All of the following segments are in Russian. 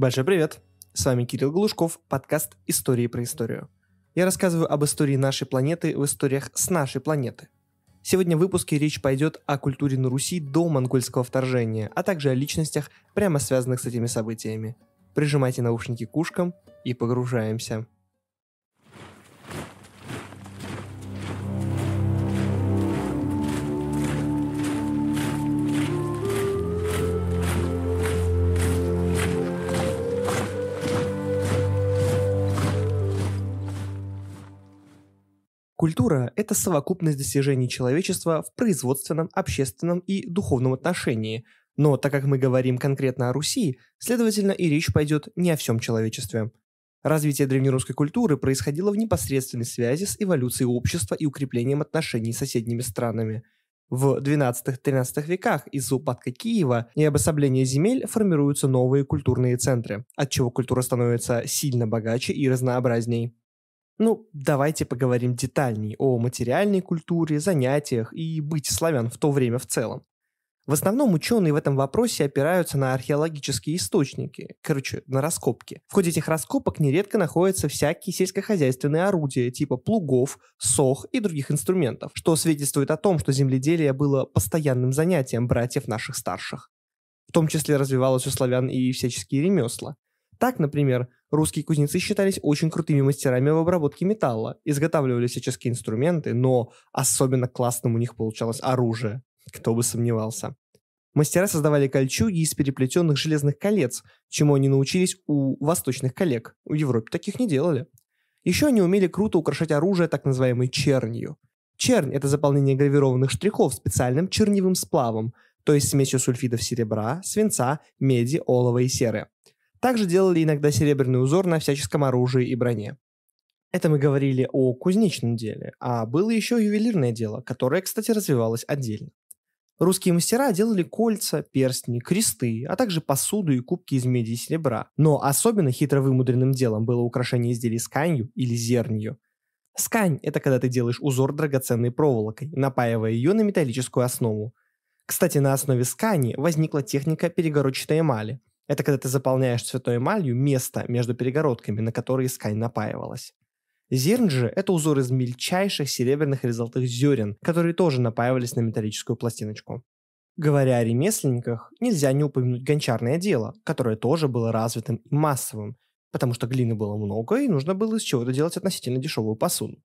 Большой привет! С вами Кирилл Глушков, подкаст «Истории про историю». Я рассказываю об истории нашей планеты в историях с нашей планеты. Сегодня в выпуске речь пойдет о культуре на Руси до монгольского вторжения, а также о личностях, прямо связанных с этими событиями. Прижимайте наушники к ушкам и погружаемся. Культура – это совокупность достижений человечества в производственном, общественном и духовном отношении, но так как мы говорим конкретно о Руси, следовательно и речь пойдет не о всем человечестве. Развитие древнерусской культуры происходило в непосредственной связи с эволюцией общества и укреплением отношений с соседними странами. В XII-XIII веках из-за упадка Киева и обособления земель формируются новые культурные центры, отчего культура становится сильно богаче и разнообразней. Ну, давайте поговорим детальней о материальной культуре, занятиях и быть славян в то время в целом. В основном ученые в этом вопросе опираются на археологические источники, короче, на раскопки. В ходе этих раскопок нередко находятся всякие сельскохозяйственные орудия типа плугов, сох и других инструментов, что свидетельствует о том, что земледелие было постоянным занятием братьев наших старших. В том числе развивалось у славян и всяческие ремесла. Так, например, русские кузнецы считались очень крутыми мастерами в обработке металла, изготавливали всяческие инструменты, но особенно классным у них получалось оружие. Кто бы сомневался. Мастера создавали кольчуги из переплетенных железных колец, чему они научились у восточных коллег. В Европе таких не делали. Еще они умели круто украшать оружие так называемой чернью. Чернь – это заполнение гравированных штрихов специальным черневым сплавом, то есть смесью сульфидов серебра, свинца, меди, олова и серы. Также делали иногда серебряный узор на всяческом оружии и броне. Это мы говорили о кузнечном деле, а было еще ювелирное дело, которое, кстати, развивалось отдельно. Русские мастера делали кольца, перстни, кресты, а также посуду и кубки из меди и серебра. Но особенно хитро вымудренным делом было украшение изделий сканью или зернью. Скань – это когда ты делаешь узор драгоценной проволокой, напаивая ее на металлическую основу. Кстати, на основе скани возникла техника перегородчатой эмали, это когда ты заполняешь цветной эмалью место между перегородками, на которые скай напаивалась. Зерн же – это узор из мельчайших серебряных или золотых зерен, которые тоже напаивались на металлическую пластиночку. Говоря о ремесленниках, нельзя не упомянуть гончарное дело, которое тоже было развитым и массовым, потому что глины было много и нужно было из чего-то делать относительно дешевую посуду.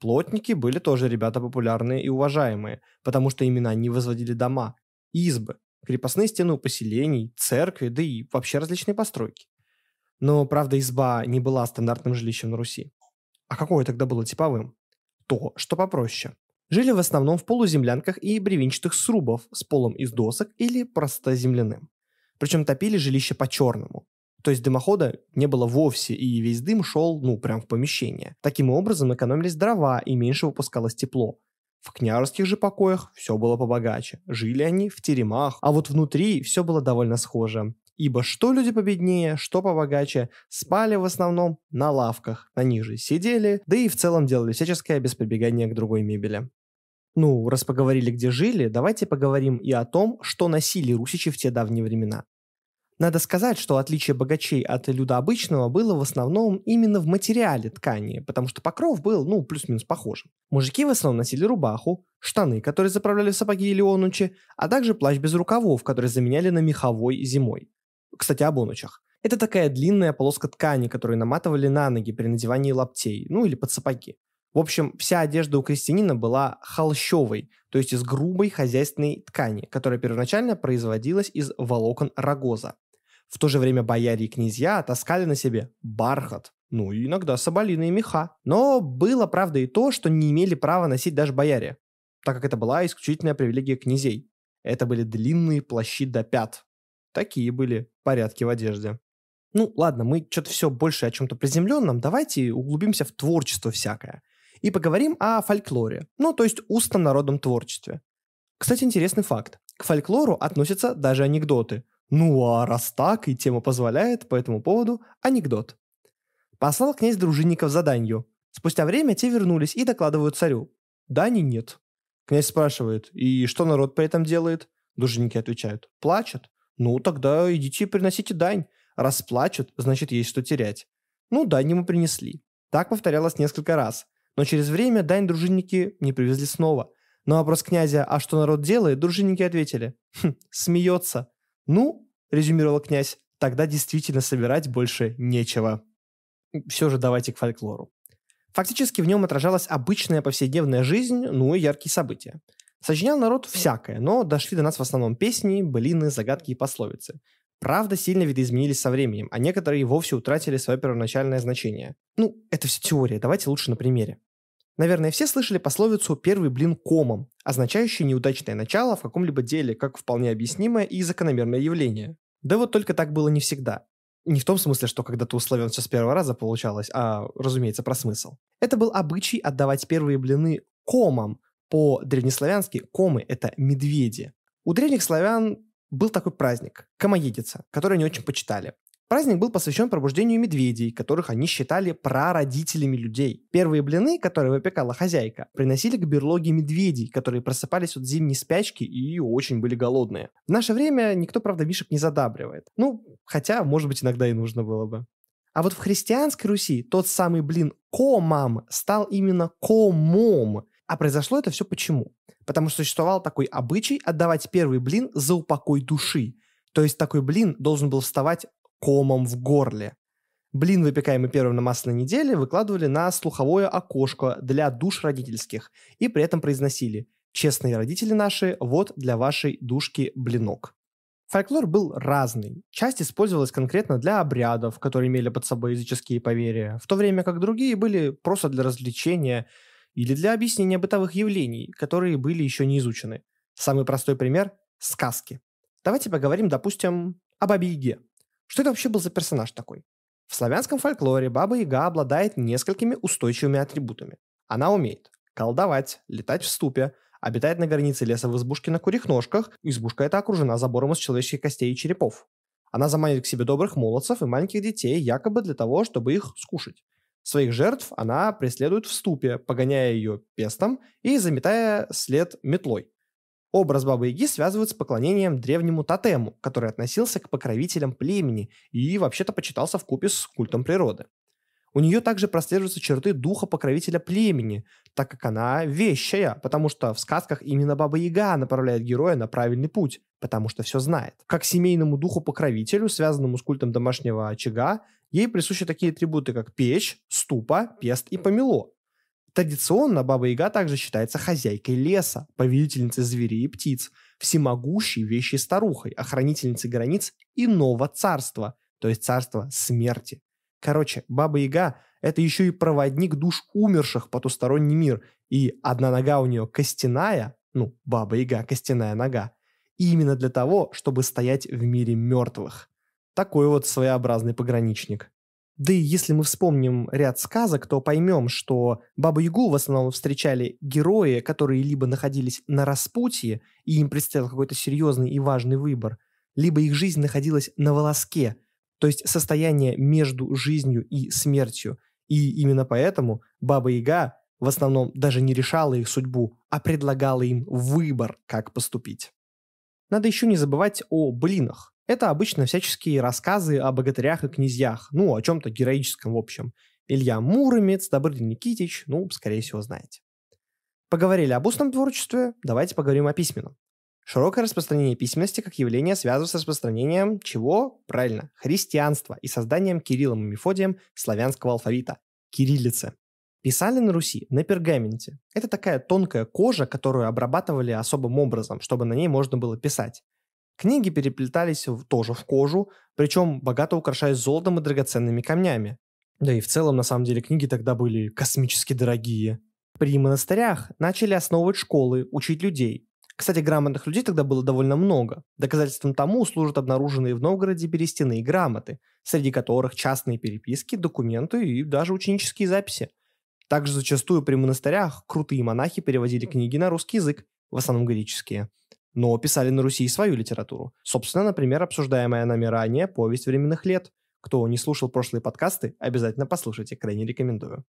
Плотники были тоже ребята популярные и уважаемые, потому что именно они возводили дома, избы, крепостные стены у поселений, церкви, да и вообще различные постройки. Но, правда, изба не была стандартным жилищем на Руси. А какое тогда было типовым? То, что попроще. Жили в основном в полуземлянках и бревенчатых срубов с полом из досок или просто земляным. Причем топили жилище по-черному. То есть дымохода не было вовсе, и весь дым шел, ну, прям в помещение. Таким образом экономились дрова и меньше выпускалось тепло, в княжеских же покоях все было побогаче, жили они в теремах, а вот внутри все было довольно схоже. Ибо что люди победнее, что побогаче, спали в основном на лавках, на ниже сидели, да и в целом делали всяческое без прибегания к другой мебели. Ну, раз поговорили, где жили, давайте поговорим и о том, что носили русичи в те давние времена. Надо сказать, что отличие богачей от люда обычного было в основном именно в материале ткани, потому что покров был, ну, плюс-минус похожим. Мужики в основном носили рубаху, штаны, которые заправляли в сапоги или онучи, а также плащ без рукавов, который заменяли на меховой зимой. Кстати, об онучах. Это такая длинная полоска ткани, которую наматывали на ноги при надевании лаптей, ну или под сапоги. В общем, вся одежда у крестьянина была холщовой, то есть из грубой хозяйственной ткани, которая первоначально производилась из волокон рогоза. В то же время бояре и князья таскали на себе бархат, ну и иногда соболиные меха. Но было, правда, и то, что не имели права носить даже бояре, так как это была исключительная привилегия князей. Это были длинные плащи до пят. Такие были порядки в одежде. Ну ладно, мы что-то все больше о чем-то приземленном, давайте углубимся в творчество всякое. И поговорим о фольклоре, ну то есть устном народном творчестве. Кстати, интересный факт. К фольклору относятся даже анекдоты – ну а раз так и тема позволяет, по этому поводу анекдот. Послал князь дружинников заданью. Спустя время те вернулись и докладывают царю. Дани нет. Князь спрашивает, и что народ при этом делает? Дружинники отвечают, плачут. Ну, тогда идите и приносите дань. Раз плачут, значит, есть что терять. Ну, дань ему принесли. Так повторялось несколько раз. Но через время дань дружинники не привезли снова. На вопрос князя «А что народ делает?» дружинники ответили «Хм, смеется». Ну, резюмировал князь, тогда действительно собирать больше нечего. Все же давайте к фольклору. Фактически в нем отражалась обычная повседневная жизнь, ну и яркие события. Сочинял народ всякое, но дошли до нас в основном песни, былины, загадки и пословицы. Правда, сильно видоизменились со временем, а некоторые вовсе утратили свое первоначальное значение. Ну, это все теория, давайте лучше на примере. Наверное, все слышали пословицу «первый блин комом», означающую неудачное начало в каком-либо деле, как вполне объяснимое и закономерное явление. Да вот только так было не всегда. Не в том смысле, что когда ты условен все с первого раза получалось, а, разумеется, про смысл. Это был обычай отдавать первые блины комам. По-древнеславянски комы – это медведи. У древних славян был такой праздник – комоедица, который они очень почитали. Праздник был посвящен пробуждению медведей, которых они считали прародителями людей. Первые блины, которые выпекала хозяйка, приносили к берлоге медведей, которые просыпались от зимней спячки и очень были голодные. В наше время никто, правда, мишек не задабривает. Ну, хотя, может быть, иногда и нужно было бы. А вот в христианской Руси тот самый блин комам стал именно комом. А произошло это все почему? Потому что существовал такой обычай отдавать первый блин за упокой души. То есть такой блин должен был вставать комом в горле. Блин, выпекаемый первым на масляной неделе, выкладывали на слуховое окошко для душ родительских и при этом произносили «Честные родители наши, вот для вашей душки блинок». Фольклор был разный. Часть использовалась конкретно для обрядов, которые имели под собой языческие поверья, в то время как другие были просто для развлечения или для объяснения бытовых явлений, которые были еще не изучены. Самый простой пример – сказки. Давайте поговорим, допустим, об Абиге. Что это вообще был за персонаж такой? В славянском фольклоре Баба Яга обладает несколькими устойчивыми атрибутами. Она умеет колдовать, летать в ступе, обитает на границе леса в избушке на курих ножках, избушка эта окружена забором из человеческих костей и черепов. Она заманивает к себе добрых молодцев и маленьких детей, якобы для того, чтобы их скушать. Своих жертв она преследует в ступе, погоняя ее пестом и заметая след метлой. Образ Бабы Яги связывают с поклонением древнему тотему, который относился к покровителям племени и вообще-то почитался в купе с культом природы. У нее также прослеживаются черты духа покровителя племени, так как она вещая, потому что в сказках именно Баба Яга направляет героя на правильный путь, потому что все знает. Как семейному духу-покровителю, связанному с культом домашнего очага, ей присущи такие атрибуты, как печь, ступа, пест и помело. Традиционно Баба Яга также считается хозяйкой леса, повелительницей зверей и птиц, всемогущей вещей старухой, охранительницей границ иного царства, то есть царства смерти. Короче, Баба Яга – это еще и проводник душ умерших потусторонний мир, и одна нога у нее костяная, ну, Баба Яга – костяная нога, и именно для того, чтобы стоять в мире мертвых. Такой вот своеобразный пограничник. Да и если мы вспомним ряд сказок, то поймем, что Бабу-Ягу в основном встречали герои, которые либо находились на распутье, и им предстоял какой-то серьезный и важный выбор, либо их жизнь находилась на волоске, то есть состояние между жизнью и смертью. И именно поэтому Баба-Яга в основном даже не решала их судьбу, а предлагала им выбор, как поступить. Надо еще не забывать о блинах. Это обычно всяческие рассказы о богатырях и князьях, ну, о чем-то героическом в общем. Илья Муромец, Добрыдин Никитич, ну, скорее всего, знаете. Поговорили об устном творчестве, давайте поговорим о письменном. Широкое распространение письменности как явление связано с распространением чего? Правильно, христианства и созданием Кириллом и Мефодием славянского алфавита – кириллицы. Писали на Руси на пергаменте. Это такая тонкая кожа, которую обрабатывали особым образом, чтобы на ней можно было писать. Книги переплетались тоже в кожу, причем богато украшаясь золотом и драгоценными камнями. Да и в целом, на самом деле, книги тогда были космически дорогие. При монастырях начали основывать школы, учить людей. Кстати, грамотных людей тогда было довольно много. Доказательством тому служат обнаруженные в Новгороде берестяные грамоты, среди которых частные переписки, документы и даже ученические записи. Также зачастую при монастырях крутые монахи переводили книги на русский язык, в основном греческие – но писали на Руси и свою литературу. Собственно, например, обсуждаемая нами ранее «Повесть временных лет». Кто не слушал прошлые подкасты, обязательно послушайте, крайне рекомендую.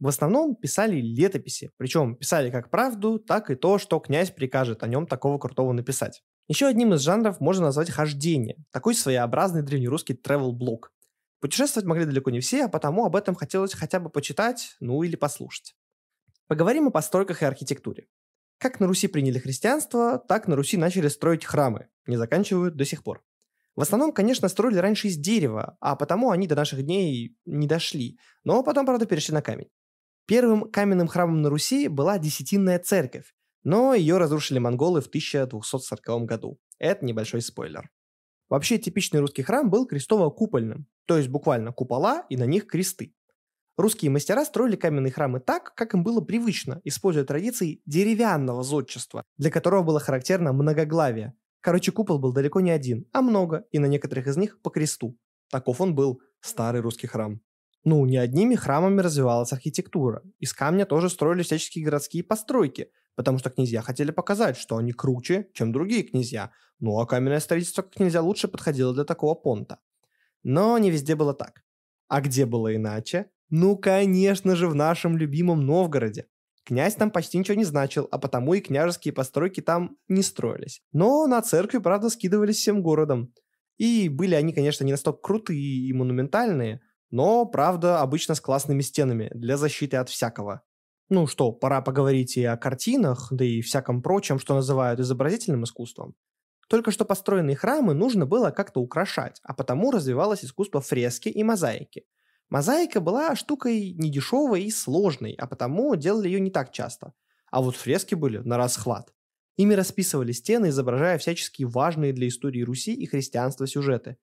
В основном писали летописи, причем писали как правду, так и то, что князь прикажет о нем такого крутого написать. Еще одним из жанров можно назвать хождение, такой своеобразный древнерусский travel-блог. Путешествовать могли далеко не все, а потому об этом хотелось хотя бы почитать, ну или послушать. Поговорим о постройках и архитектуре. Как на Руси приняли христианство, так на Руси начали строить храмы. Не заканчивают до сих пор. В основном, конечно, строили раньше из дерева, а потому они до наших дней не дошли. Но потом, правда, перешли на камень. Первым каменным храмом на Руси была Десятинная церковь, но ее разрушили монголы в 1240 году. Это небольшой спойлер. Вообще, типичный русский храм был крестово-купольным, то есть буквально купола и на них кресты. Русские мастера строили каменные храмы так, как им было привычно, используя традиции деревянного зодчества, для которого было характерно многоглавие. Короче, купол был далеко не один, а много, и на некоторых из них по кресту. Таков он был старый русский храм. Ну, не одними храмами развивалась архитектура. Из камня тоже строили всяческие городские постройки, потому что князья хотели показать, что они круче, чем другие князья. Ну а каменное строительство как нельзя лучше подходило для такого понта. Но не везде было так. А где было иначе? Ну, конечно же, в нашем любимом Новгороде. Князь там почти ничего не значил, а потому и княжеские постройки там не строились. Но на церкви, правда, скидывались всем городом. И были они, конечно, не настолько крутые и монументальные, но, правда, обычно с классными стенами для защиты от всякого. Ну что, пора поговорить и о картинах, да и всяком прочем, что называют изобразительным искусством. Только что построенные храмы нужно было как-то украшать, а потому развивалось искусство фрески и мозаики – Мозаика была штукой недешевой и сложной, а потому делали ее не так часто. А вот фрески были на расхват. Ими расписывали стены, изображая всячески важные для истории Руси и христианства сюжеты.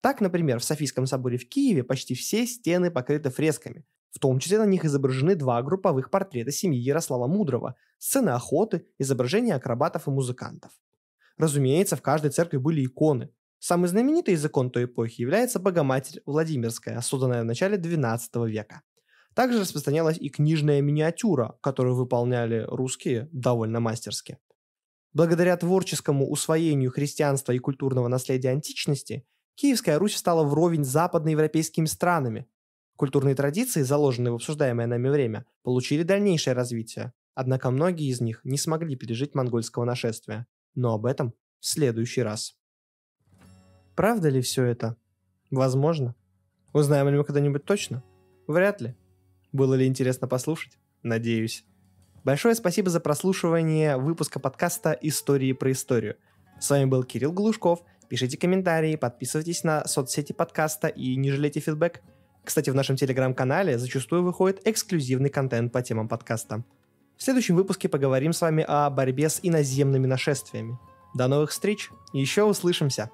Так, например, в Софийском соборе в Киеве почти все стены покрыты фресками. В том числе на них изображены два групповых портрета семьи Ярослава Мудрого, сцены охоты, изображения акробатов и музыкантов. Разумеется, в каждой церкви были иконы, Самый знаменитый икон той эпохи является Богоматерь Владимирская, созданная в начале XII века. Также распространялась и книжная миниатюра, которую выполняли русские довольно мастерски. Благодаря творческому усвоению христианства и культурного наследия античности, Киевская Русь стала вровень с западноевропейскими странами. Культурные традиции, заложенные в обсуждаемое нами время, получили дальнейшее развитие, однако многие из них не смогли пережить монгольского нашествия. Но об этом в следующий раз. Правда ли все это? Возможно. Узнаем ли мы когда-нибудь точно? Вряд ли. Было ли интересно послушать? Надеюсь. Большое спасибо за прослушивание выпуска подкаста «Истории про историю». С вами был Кирилл Глушков. Пишите комментарии, подписывайтесь на соцсети подкаста и не жалейте фидбэк. Кстати, в нашем телеграм-канале зачастую выходит эксклюзивный контент по темам подкаста. В следующем выпуске поговорим с вами о борьбе с иноземными нашествиями. До новых встреч, еще услышимся!